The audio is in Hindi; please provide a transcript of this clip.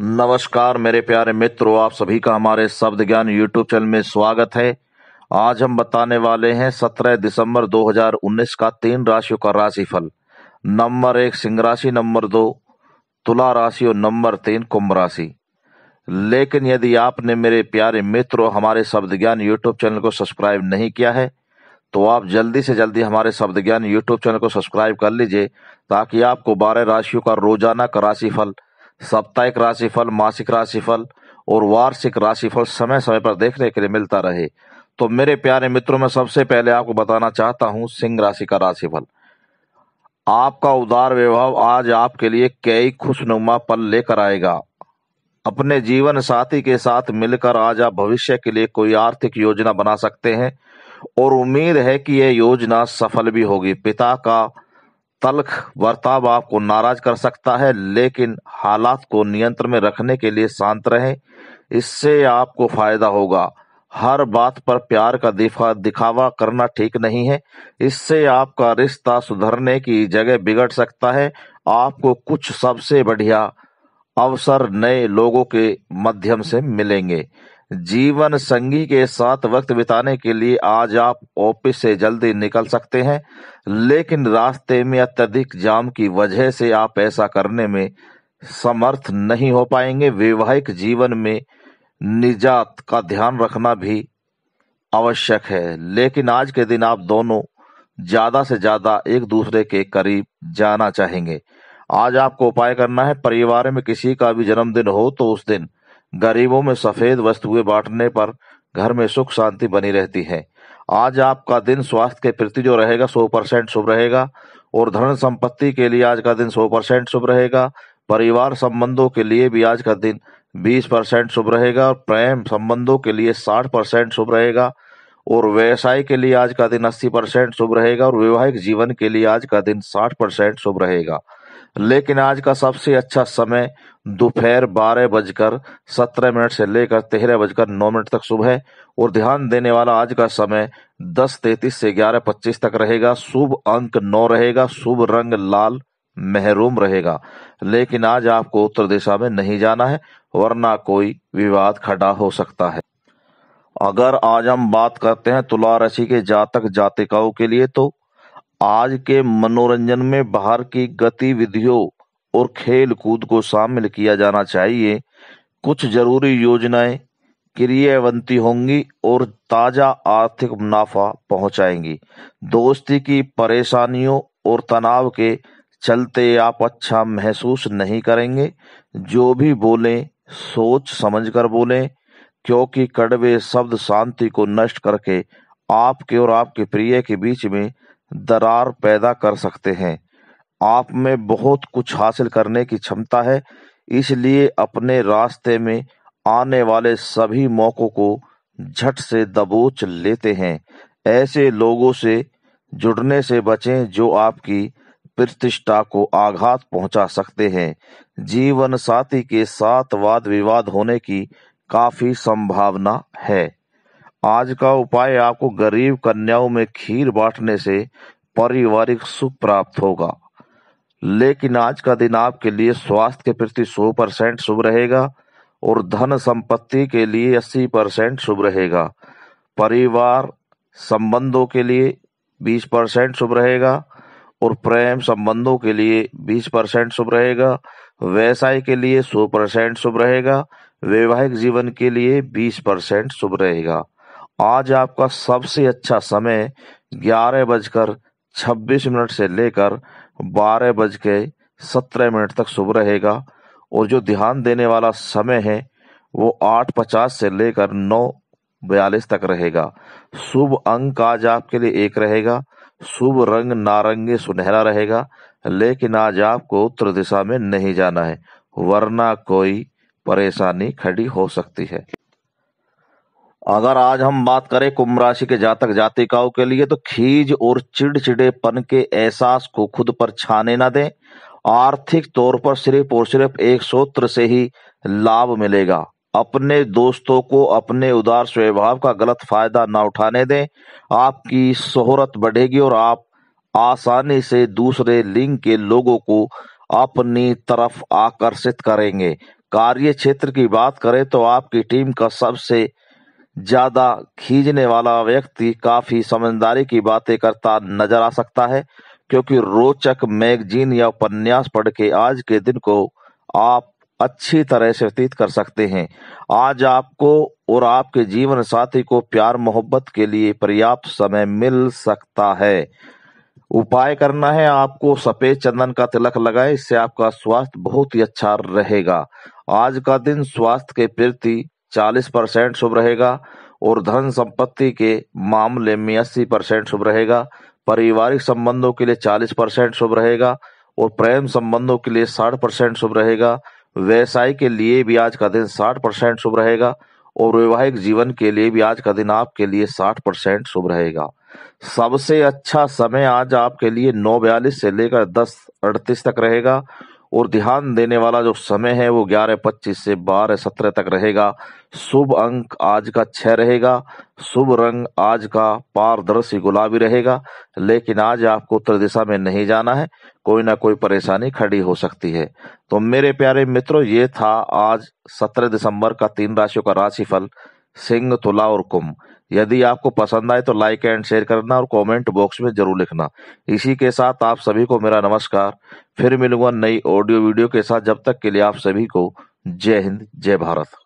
नमस्कार मेरे प्यारे मित्रों आप सभी का हमारे शब्द ज्ञान यूट्यूब चैनल में स्वागत है आज हम बताने वाले हैं 17 दिसंबर 2019 का तीन राशियों का राशिफल नंबर एक सिंह राशि नंबर दो तुला राशि और नंबर तीन कुंभ राशि लेकिन यदि आपने मेरे प्यारे मित्रों हमारे शब्द ज्ञान यूट्यूब चैनल को सब्सक्राइब नहीं किया है तो आप जल्दी से जल्दी हमारे शब्द ज्ञान यूट्यूब चैनल को सब्सक्राइब कर लीजिए ताकि आपको बारह राशियों का रोजाना का राशिफल फल साप्ताहिक राशिफल मासिक राशिफल और वार्षिक राशिफल समय समय पर देखने के लिए मिलता रहे तो मेरे प्यारे मित्रों में सबसे पहले आपको बताना चाहता हूँ सिंह राशि का राशिफल आपका उदार विभाव आज आपके लिए कई खुशनुमा पल लेकर आएगा अपने जीवन साथी के साथ मिलकर आज आप भविष्य के लिए कोई आर्थिक योजना बना सकते हैं और उम्मीद है कि यह योजना सफल भी होगी पिता का तलख बर्ताव आपको नाराज कर सकता है लेकिन हालात को नियंत्रण में रखने के लिए शांत रहें इससे आपको फायदा होगा हर बात पर प्यार का दिखा दिखावा करना ठीक नहीं है इससे आपका रिश्ता सुधरने की जगह बिगड़ सकता है आपको कुछ सबसे बढ़िया अवसर नए लोगों के माध्यम से मिलेंगे जीवन संगी के साथ वक्त बिताने के लिए आज आप ऑफिस से जल्दी निकल सकते हैं लेकिन रास्ते में अत्यधिक जाम की वजह से आप ऐसा करने में समर्थ नहीं हो पाएंगे वैवाहिक जीवन में निजात का ध्यान रखना भी आवश्यक है लेकिन आज के दिन आप दोनों ज्यादा से ज्यादा एक दूसरे के करीब जाना चाहेंगे आज आपको उपाय करना है परिवार में किसी का भी जन्मदिन हो तो उस दिन गरीबों में सफेद वस्तुएं बांटने पर घर में सुख शांति बनी रहती है आज आपका दिन स्वास्थ्य के प्रति जो रहेगा सौ परसेंट शुभ रहेगा और धन संपत्ति के लिए आज का दिन सौ परसेंट शुभ रहेगा परिवार संबंधों के लिए भी आज का दिन बीस परसेंट शुभ रहेगा और प्रेम संबंधों के लिए साठ परसेंट शुभ रहेगा और व्यवसाय के लिए आज का दिन अस्सी परसेंट शुभ रहेगा और वैवाहिक जीवन के लिए आज का दिन साठ परसेंट शुभ रहेगा लेकिन आज का सबसे अच्छा समय दोपहर बारह बजकर सत्रह मिनट से लेकर तेरह बजकर नौ मिनट तक सुबह और ध्यान देने वाला आज का समय दस तैतीस से ग्यारह पच्चीस तक रहेगा शुभ अंक नौ रहेगा शुभ रंग लाल महरूम रहेगा लेकिन आज आपको उत्तर दिशा में नहीं जाना है वरना कोई विवाद खड़ा हो सकता है अगर आज हम बात करते हैं तुला राशि के जातक जातिकाओं के लिए तो आज के मनोरंजन में बाहर की गतिविधियों और खेल कूद को शामिल किया जाना चाहिए कुछ जरूरी योजनाएं क्रियावंती होंगी और ताजा आर्थिक मुनाफा पहुंचाएंगी दोस्ती की परेशानियों और तनाव के चलते आप अच्छा महसूस नहीं करेंगे जो भी बोलें सोच समझ कर बोलें क्योंकि कड़वे शब्द शांति को नष्ट करके आपके और आपके प्रिय के बीच में दरार पैदा कर सकते हैं आप में बहुत कुछ हासिल करने की क्षमता है इसलिए अपने रास्ते में आने वाले सभी मौकों को झट से दबोच लेते हैं ऐसे लोगों से जुड़ने से बचें जो आपकी प्रतिष्ठा को आघात पहुंचा सकते हैं जीवन साथी के साथ वाद विवाद होने की काफी संभावना है आज का उपाय आपको गरीब कन्याओं में खीर बांटने से पारिवारिक सुख प्राप्त होगा लेकिन आज का दिन आपके लिए स्वास्थ्य के प्रति 100 परसेंट शुभ रहेगा और धन संपत्ति के लिए 80 परसेंट शुभ रहेगा परिवार संबंधों के लिए 20 परसेंट शुभ रहेगा और प्रेम संबंधों के लिए 20 परसेंट शुभ रहेगा व्यवसाय के लिए 100 परसेंट शुभ रहेगा वैवाहिक जीवन के लिए 20 परसेंट शुभ रहेगा आज आपका सबसे अच्छा समय ग्यारह बजकर छब्बीस मिनट से लेकर बारह बज के सत्रह मिनट तक शुभ रहेगा और जो ध्यान देने वाला समय है वो आठ पचास से लेकर नौ बयालीस तक रहेगा शुभ अंक आज आपके लिए एक रहेगा शुभ रंग नारंगी सुनहरा रहेगा लेकिन आज आपको उत्तर दिशा में नहीं जाना है वरना कोई परेशानी खड़ी हो सकती है अगर आज हम बात करें कुंभ राशि के जातक जातिकाओं के लिए तो खीज और चिड़चिड़ेपन के एहसास को खुद पर छाने ना दें आर्थिक तौर पर सिर्फ और सिर्फ एक सूत्र से ही लाभ मिलेगा अपने दोस्तों को अपने उदार स्वभाव का गलत फायदा ना उठाने दें आपकी शोहरत बढ़ेगी और आप आसानी से दूसरे लिंग के लोगों को अपनी तरफ आकर्षित करेंगे कार्य क्षेत्र की बात करें तो आपकी टीम का सबसे ज्यादा खींचने वाला व्यक्ति काफी समझदारी की बातें करता नजर आ सकता है क्योंकि रोचक मैगजीन या उपन्यास पढ़ के आज के दिन को आप अच्छी तरह से व्यतीत कर सकते हैं आज आपको और आपके जीवन साथी को प्यार मोहब्बत के लिए पर्याप्त समय मिल सकता है उपाय करना है आपको सफेद चंदन का तिलक लगाए इससे आपका स्वास्थ्य बहुत ही अच्छा रहेगा आज का दिन स्वास्थ्य के प्रति 40 परसेंट शुभ रहेगा और धन संपत्ति के मामले में अस्सी परसेंट शुभ रहेगा पारिवारिक संबंधों के लिए 40 परसेंट शुभ रहेगा और प्रेम संबंधों के लिए 60 परसेंट शुभ रहेगा व्यवसाय के लिए भी आज का दिन 60 परसेंट शुभ रहेगा और वैवाहिक जीवन के लिए भी आज का दिन आपके लिए साठ परसेंट शुभ रहेगा सबसे अच्छा समय आज आपके लिए नौ से लेकर दस तक रहेगा और ध्यान देने वाला जो समय है वो ग्यारह पच्चीस से बारह सत्रह तक रहेगा शुभ अंक आज का छह रहेगा शुभ रंग आज का पारदर्शी गुलाबी रहेगा लेकिन आज आपको उत्तर दिशा में नहीं जाना है कोई ना कोई परेशानी खड़ी हो सकती है तो मेरे प्यारे मित्रों ये था आज सत्रह दिसंबर का तीन राशियों का राशिफल सिंह तुला और कुंभ यदि आपको पसंद आए तो लाइक एंड शेयर करना और कमेंट बॉक्स में जरूर लिखना इसी के साथ आप सभी को मेरा नमस्कार फिर मिलूंगा नई ऑडियो वीडियो के साथ जब तक के लिए आप सभी को जय हिंद जय भारत